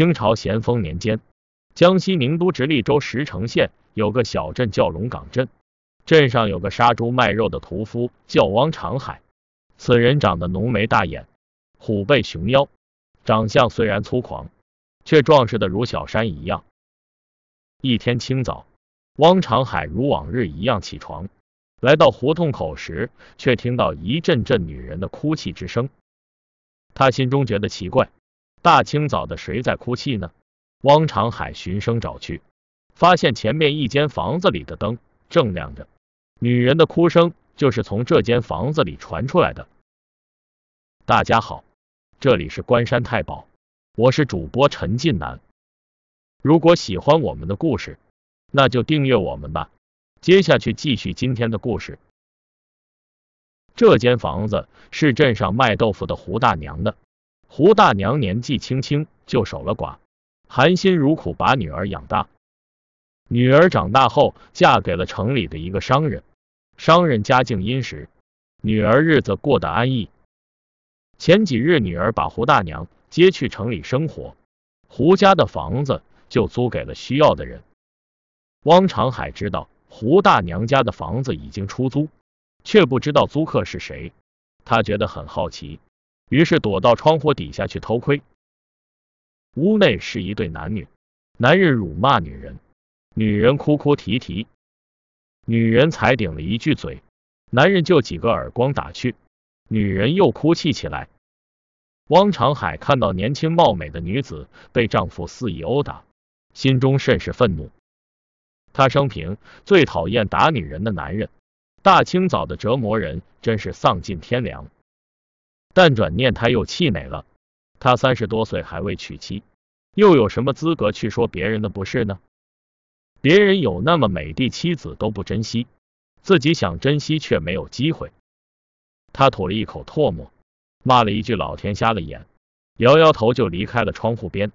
清朝咸丰年间，江西宁都直隶州石城县有个小镇叫龙岗镇，镇上有个杀猪卖肉的屠夫叫汪长海。此人长得浓眉大眼，虎背熊腰，长相虽然粗狂，却壮实的如小山一样。一天清早，汪长海如往日一样起床，来到胡同口时，却听到一阵阵女人的哭泣之声。他心中觉得奇怪。大清早的，谁在哭泣呢？汪长海寻声找去，发现前面一间房子里的灯正亮着，女人的哭声就是从这间房子里传出来的。大家好，这里是关山太保，我是主播陈近南。如果喜欢我们的故事，那就订阅我们吧。接下去继续今天的故事。这间房子是镇上卖豆腐的胡大娘的。胡大娘年纪轻轻就守了寡，含辛茹苦把女儿养大。女儿长大后嫁给了城里的一个商人，商人家境殷实，女儿日子过得安逸。前几日，女儿把胡大娘接去城里生活，胡家的房子就租给了需要的人。汪长海知道胡大娘家的房子已经出租，却不知道租客是谁，他觉得很好奇。于是躲到窗户底下去偷窥，屋内是一对男女，男人辱骂女人，女人哭哭啼啼，女人才顶了一句嘴，男人就几个耳光打去，女人又哭泣起来。汪长海看到年轻貌美的女子被丈夫肆意殴打，心中甚是愤怒，他生平最讨厌打女人的男人，大清早的折磨人，真是丧尽天良。但转念他又气馁了。他三十多岁还未娶妻，又有什么资格去说别人的不是呢？别人有那么美的妻子都不珍惜，自己想珍惜却没有机会。他吐了一口唾沫，骂了一句“老天瞎了眼”，摇摇头就离开了窗户边。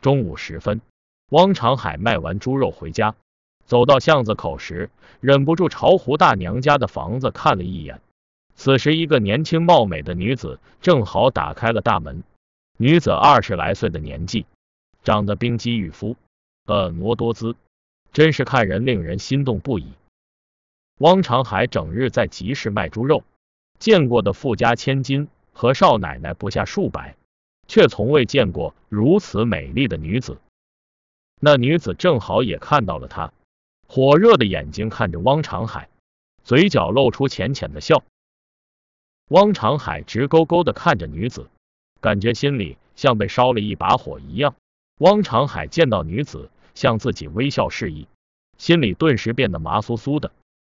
中午时分，汪长海卖完猪肉回家，走到巷子口时，忍不住朝胡大娘家的房子看了一眼。此时，一个年轻貌美的女子正好打开了大门。女子二十来岁的年纪，长得冰肌玉肤，婀娜多姿，真是看人令人心动不已。汪长海整日在集市卖猪肉，见过的富家千金和少奶奶不下数百，却从未见过如此美丽的女子。那女子正好也看到了他，火热的眼睛看着汪长海，嘴角露出浅浅的笑。汪长海直勾勾的看着女子，感觉心里像被烧了一把火一样。汪长海见到女子向自己微笑示意，心里顿时变得麻酥酥的，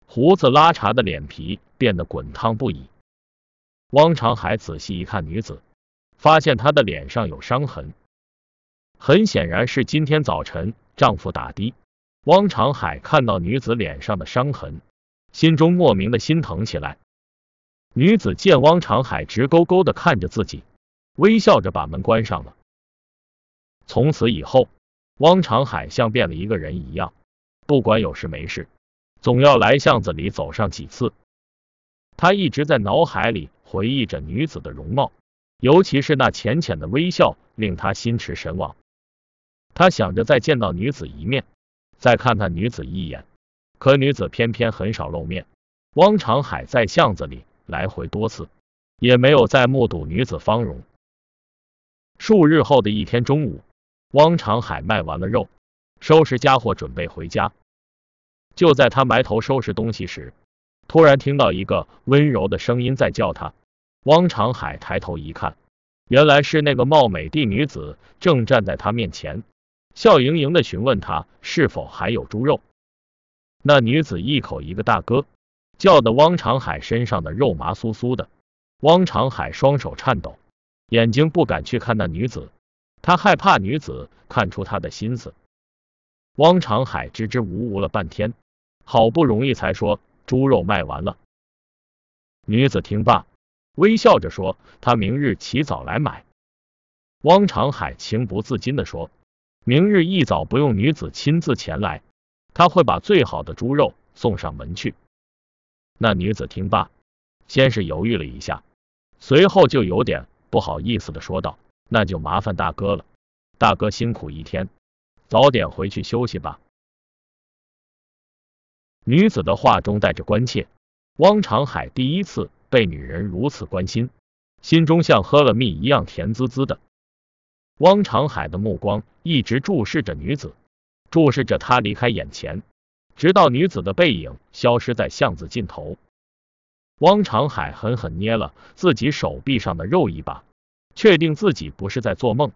胡子拉碴的脸皮变得滚烫不已。汪长海仔细一看女子，发现她的脸上有伤痕，很显然是今天早晨丈夫打的。汪长海看到女子脸上的伤痕，心中莫名的心疼起来。女子见汪长海直勾勾的看着自己，微笑着把门关上了。从此以后，汪长海像变了一个人一样，不管有事没事，总要来巷子里走上几次。他一直在脑海里回忆着女子的容貌，尤其是那浅浅的微笑，令他心驰神往。他想着再见到女子一面，再看看女子一眼，可女子偏偏很少露面。汪长海在巷子里。来回多次，也没有再目睹女子芳容。数日后的一天中午，汪长海卖完了肉，收拾家伙准备回家。就在他埋头收拾东西时，突然听到一个温柔的声音在叫他。汪长海抬头一看，原来是那个貌美的女子正站在他面前，笑盈盈的询问他是否还有猪肉。那女子一口一个大哥。叫得汪长海身上的肉麻酥酥的，汪长海双手颤抖，眼睛不敢去看那女子，他害怕女子看出他的心思。汪长海支支吾吾了半天，好不容易才说：“猪肉卖完了。”女子听罢，微笑着说：“她明日起早来买。”汪长海情不自禁地说：“明日一早不用女子亲自前来，他会把最好的猪肉送上门去。”那女子听罢，先是犹豫了一下，随后就有点不好意思的说道：“那就麻烦大哥了，大哥辛苦一天，早点回去休息吧。”女子的话中带着关切，汪长海第一次被女人如此关心，心中像喝了蜜一样甜滋滋的。汪长海的目光一直注视着女子，注视着她离开眼前。直到女子的背影消失在巷子尽头，汪长海狠狠捏了自己手臂上的肉一把，确定自己不是在做梦。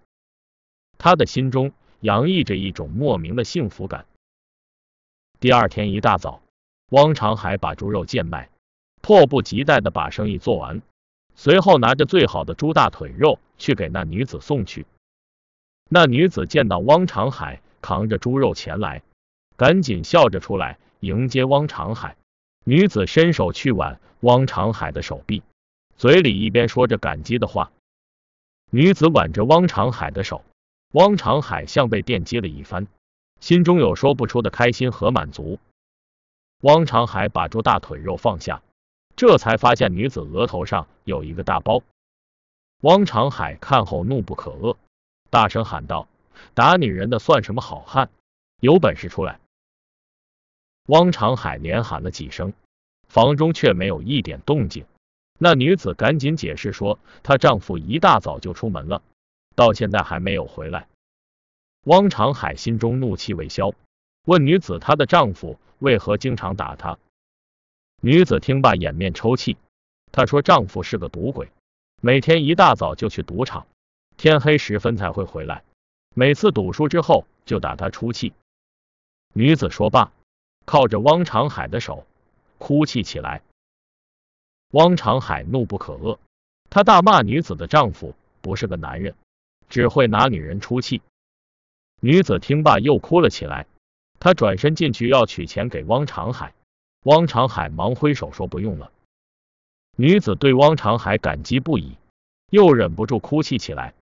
他的心中洋溢着一种莫名的幸福感。第二天一大早，汪长海把猪肉贱卖，迫不及待的把生意做完，随后拿着最好的猪大腿肉去给那女子送去。那女子见到汪长海扛着猪肉前来。赶紧笑着出来迎接汪长海。女子伸手去挽汪长海的手臂，嘴里一边说着感激的话。女子挽着汪长海的手，汪长海像被电击了一番，心中有说不出的开心和满足。汪长海把猪大腿肉放下，这才发现女子额头上有一个大包。汪长海看后怒不可遏，大声喊道：“打女人的算什么好汉？有本事出来！”汪长海连喊了几声，房中却没有一点动静。那女子赶紧解释说，她丈夫一大早就出门了，到现在还没有回来。汪长海心中怒气未消，问女子她的丈夫为何经常打她。女子听罢掩面抽泣，她说丈夫是个赌鬼，每天一大早就去赌场，天黑时分才会回来。每次赌输之后就打她出气。女子说罢。靠着汪长海的手哭泣起来，汪长海怒不可遏，他大骂女子的丈夫不是个男人，只会拿女人出气。女子听罢又哭了起来，她转身进去要取钱给汪长海，汪长海忙挥手说不用了。女子对汪长海感激不已，又忍不住哭泣起来。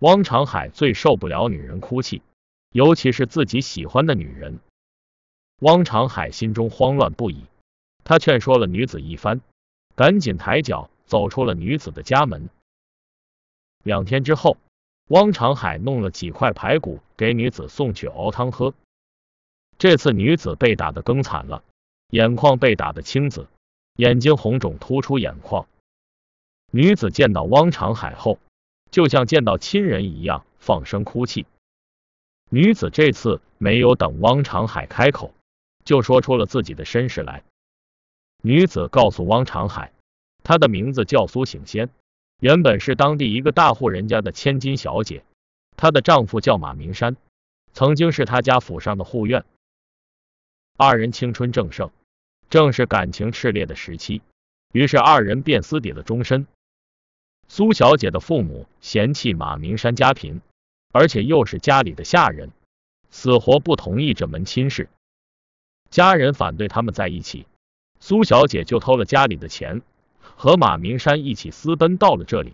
汪长海最受不了女人哭泣，尤其是自己喜欢的女人。汪长海心中慌乱不已，他劝说了女子一番，赶紧抬脚走出了女子的家门。两天之后，汪长海弄了几块排骨给女子送去熬汤喝。这次女子被打的更惨了，眼眶被打的青紫，眼睛红肿突出眼眶。女子见到汪长海后，就像见到亲人一样，放声哭泣。女子这次没有等汪长海开口。就说出了自己的身世来。女子告诉汪长海，她的名字叫苏醒仙，原本是当地一个大户人家的千金小姐。她的丈夫叫马明山，曾经是他家府上的护院。二人青春正盛，正是感情炽烈的时期，于是二人便私底了终身。苏小姐的父母嫌弃马明山家贫，而且又是家里的下人，死活不同意这门亲事。家人反对他们在一起，苏小姐就偷了家里的钱，和马明山一起私奔到了这里。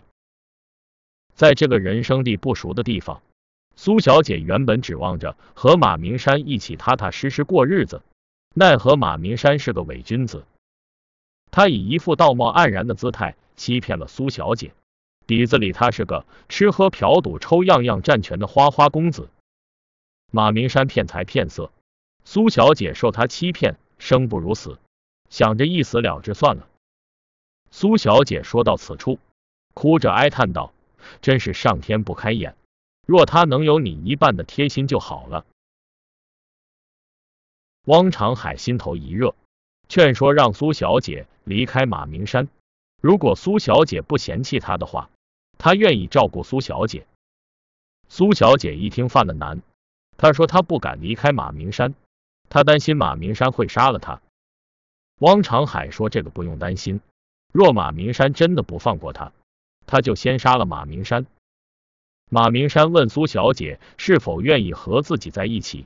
在这个人生地不熟的地方，苏小姐原本指望着和马明山一起踏踏实实过日子，奈何马明山是个伪君子，他以一副道貌岸然的姿态欺骗了苏小姐，底子里他是个吃喝嫖赌抽样样占全的花花公子。马明山骗财骗色。苏小姐受他欺骗，生不如死，想着一死了之算了。苏小姐说到此处，哭着哀叹道：“真是上天不开眼，若他能有你一半的贴心就好了。”汪长海心头一热，劝说让苏小姐离开马明山。如果苏小姐不嫌弃他的话，他愿意照顾苏小姐。苏小姐一听犯了难，她说她不敢离开马明山。他担心马明山会杀了他。汪长海说：“这个不用担心，若马明山真的不放过他，他就先杀了马明山。”马明山问苏小姐是否愿意和自己在一起。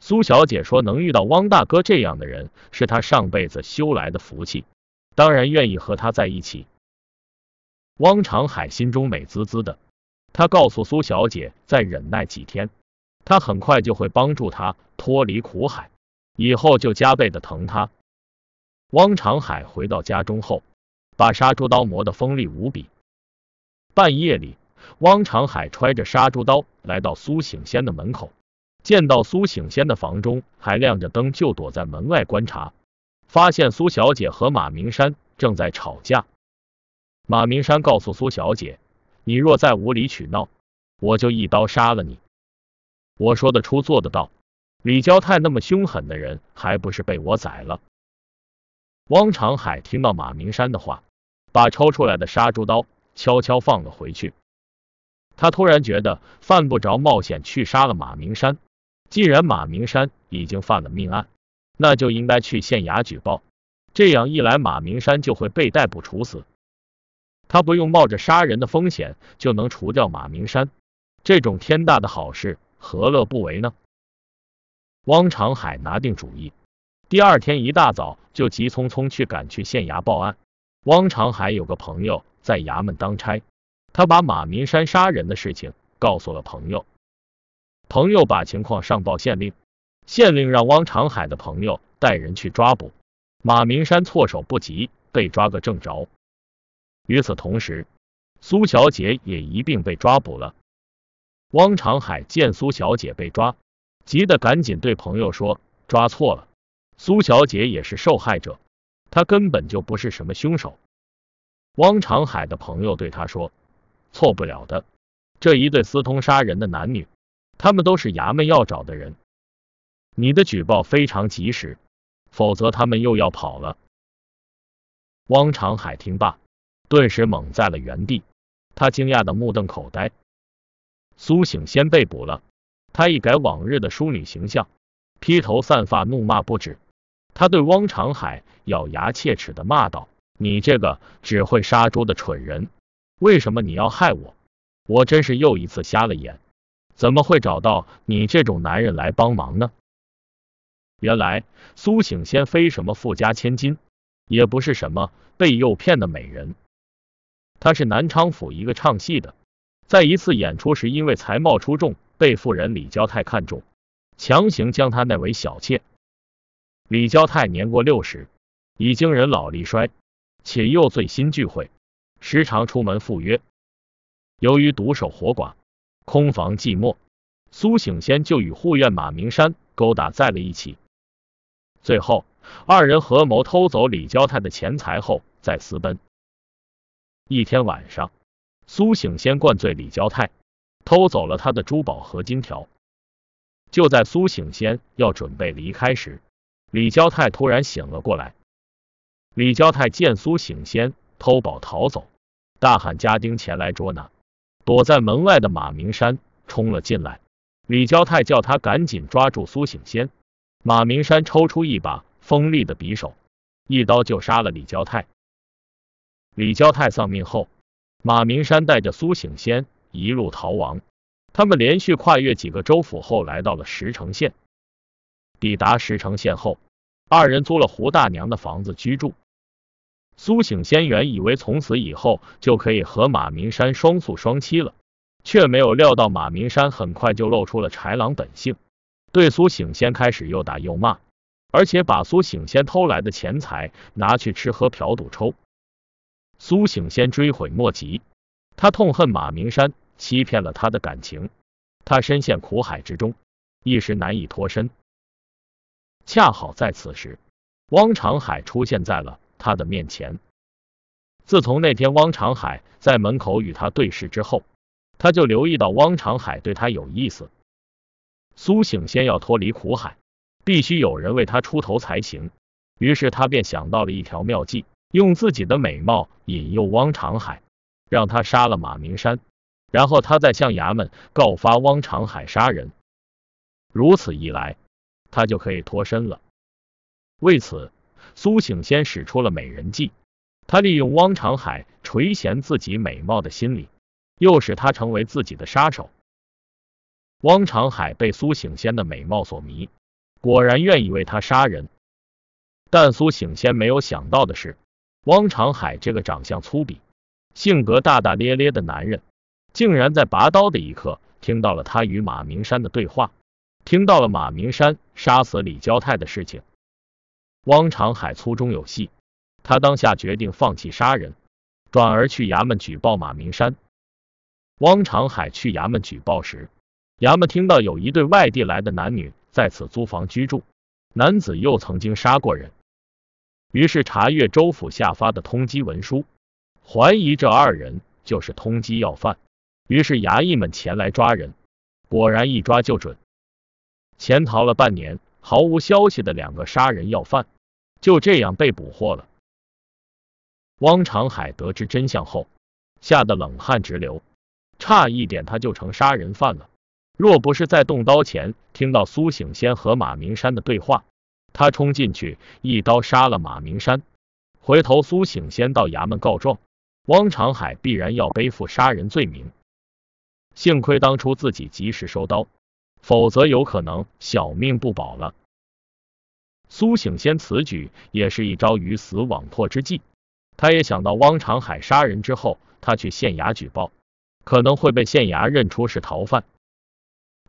苏小姐说：“能遇到汪大哥这样的人，是他上辈子修来的福气，当然愿意和他在一起。”汪长海心中美滋滋的，他告诉苏小姐：“再忍耐几天，他很快就会帮助他脱离苦海。”以后就加倍的疼他。汪长海回到家中后，把杀猪刀磨得锋利无比。半夜里，汪长海揣着杀猪刀来到苏醒仙的门口，见到苏醒仙的房中还亮着灯，就躲在门外观察，发现苏小姐和马明山正在吵架。马明山告诉苏小姐：“你若再无理取闹，我就一刀杀了你。我说得出，做得到。”李娇太那么凶狠的人，还不是被我宰了？汪长海听到马明山的话，把抽出来的杀猪刀悄悄放了回去。他突然觉得犯不着冒险去杀了马明山。既然马明山已经犯了命案，那就应该去县衙举报。这样一来，马明山就会被逮捕处死。他不用冒着杀人的风险，就能除掉马明山。这种天大的好事，何乐不为呢？汪长海拿定主意，第二天一大早就急匆匆去赶去县衙报案。汪长海有个朋友在衙门当差，他把马明山杀人的事情告诉了朋友，朋友把情况上报县令，县令让汪长海的朋友带人去抓捕马明山，措手不及，被抓个正着。与此同时，苏小姐也一并被抓捕了。汪长海见苏小姐被抓。急得赶紧对朋友说：“抓错了，苏小姐也是受害者，她根本就不是什么凶手。”汪长海的朋友对他说：“错不了的，这一对私通杀人的男女，他们都是衙门要找的人，你的举报非常及时，否则他们又要跑了。”汪长海听罢，顿时懵在了原地，他惊讶的目瞪口呆。苏醒先被捕了。她一改往日的淑女形象，披头散发，怒骂不止。她对汪长海咬牙切齿的骂道：“你这个只会杀猪的蠢人，为什么你要害我？我真是又一次瞎了眼，怎么会找到你这种男人来帮忙呢？”原来苏醒先非什么富家千金，也不是什么被诱骗的美人，她是南昌府一个唱戏的，在一次演出时因为才貌出众。被富人李娇太看中，强行将他纳为小妾。李娇太年过六十，已经人老力衰，且又醉心聚会，时常出门赴约。由于独守活寡，空房寂寞，苏醒先就与护院马明山勾搭在了一起。最后，二人合谋偷走李娇太的钱财后再私奔。一天晚上，苏醒先灌醉李娇太。偷走了他的珠宝和金条。就在苏醒仙要准备离开时，李娇太突然醒了过来。李娇太见苏醒仙偷宝逃走，大喊家丁前来捉拿。躲在门外的马明山冲了进来，李娇太叫他赶紧抓住苏醒仙。马明山抽出一把锋利的匕首，一刀就杀了李娇太。李娇太丧命后，马明山带着苏醒仙。一路逃亡，他们连续跨越几个州府，后来到了石城县。抵达石城县后，二人租了胡大娘的房子居住。苏醒仙原以为从此以后就可以和马明山双宿双栖了，却没有料到马明山很快就露出了豺狼本性，对苏醒仙开始又打又骂，而且把苏醒仙偷来的钱财拿去吃喝嫖赌抽。苏醒仙追悔莫及，他痛恨马明山。欺骗了他的感情，他深陷苦海之中，一时难以脱身。恰好在此时，汪长海出现在了他的面前。自从那天汪长海在门口与他对视之后，他就留意到汪长海对他有意思。苏醒先要脱离苦海，必须有人为他出头才行。于是他便想到了一条妙计，用自己的美貌引诱汪长海，让他杀了马明山。然后他再向衙门告发汪长海杀人，如此一来，他就可以脱身了。为此，苏醒先使出了美人计，他利用汪长海垂涎自己美貌的心理，诱使他成为自己的杀手。汪长海被苏醒先的美貌所迷，果然愿意为他杀人。但苏醒先没有想到的是，汪长海这个长相粗鄙、性格大大咧咧的男人。竟然在拔刀的一刻听到了他与马明山的对话，听到了马明山杀死李娇太的事情。汪长海粗中有细，他当下决定放弃杀人，转而去衙门举报马明山。汪长海去衙门举报时，衙门听到有一对外地来的男女在此租房居住，男子又曾经杀过人，于是查阅州府下发的通缉文书，怀疑这二人就是通缉要犯。于是衙役们前来抓人，果然一抓就准。潜逃了半年、毫无消息的两个杀人要犯，就这样被捕获了。汪长海得知真相后，吓得冷汗直流，差一点他就成杀人犯了。若不是在动刀前听到苏醒先和马明山的对话，他冲进去一刀杀了马明山，回头苏醒先到衙门告状，汪长海必然要背负杀人罪名。幸亏当初自己及时收刀，否则有可能小命不保了。苏醒先此举也是一招鱼死网破之计，他也想到汪长海杀人之后，他去县衙举报，可能会被县衙认出是逃犯，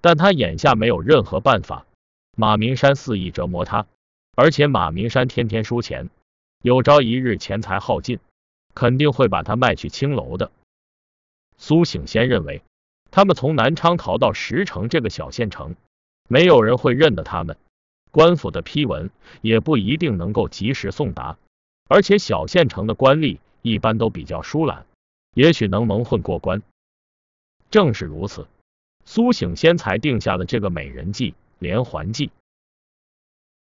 但他眼下没有任何办法。马明山肆意折磨他，而且马明山天天输钱，有朝一日钱财耗尽，肯定会把他卖去青楼的。苏醒先认为。他们从南昌逃到石城这个小县城，没有人会认得他们，官府的批文也不一定能够及时送达，而且小县城的官吏一般都比较疏懒，也许能蒙混过关。正是如此，苏醒先才定下了这个美人计、连环计。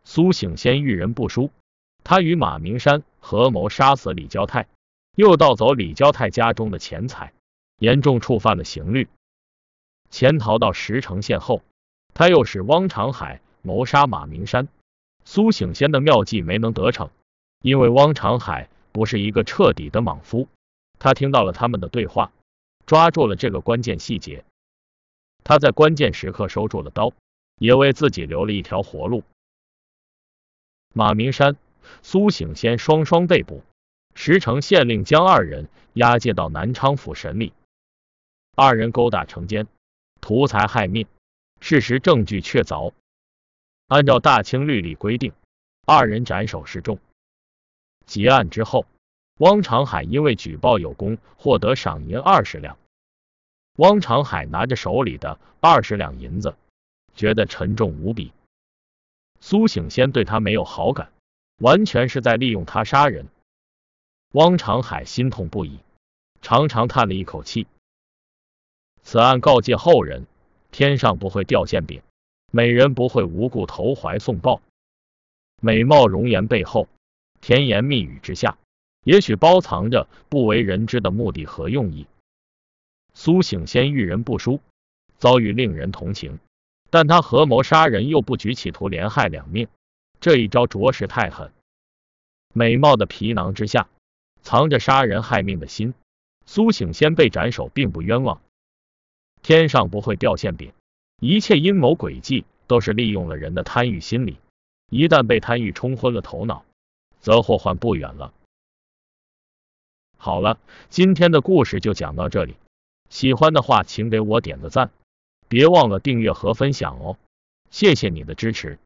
苏醒先遇人不淑，他与马明山合谋杀死李娇太，又盗走李娇太家中的钱财，严重触犯了刑律。潜逃到石城县后，他又使汪长海谋杀马明山、苏醒仙的妙计没能得逞，因为汪长海不是一个彻底的莽夫，他听到了他们的对话，抓住了这个关键细节，他在关键时刻收住了刀，也为自己留了一条活路。马明山、苏醒仙双双被捕，石城县令将二人押解到南昌府审理，二人勾搭成奸。图财害命，事实证据确凿，按照大清律例规定，二人斩首示众。结案之后，汪长海因为举报有功，获得赏银二十两。汪长海拿着手里的二十两银子，觉得沉重无比。苏醒先对他没有好感，完全是在利用他杀人。汪长海心痛不已，长长叹了一口气。此案告诫后人，天上不会掉馅饼，美人不会无故投怀送抱。美貌容颜背后，甜言蜜语之下，也许包藏着不为人知的目的和用意。苏醒仙遇人不淑，遭遇令人同情，但他合谋杀人又不举企图连害两命，这一招着实太狠。美貌的皮囊之下，藏着杀人害命的心。苏醒仙被斩首，并不冤枉。天上不会掉馅饼，一切阴谋诡计都是利用了人的贪欲心理。一旦被贪欲冲昏了头脑，则祸患不远了。好了，今天的故事就讲到这里。喜欢的话，请给我点个赞，别忘了订阅和分享哦。谢谢你的支持。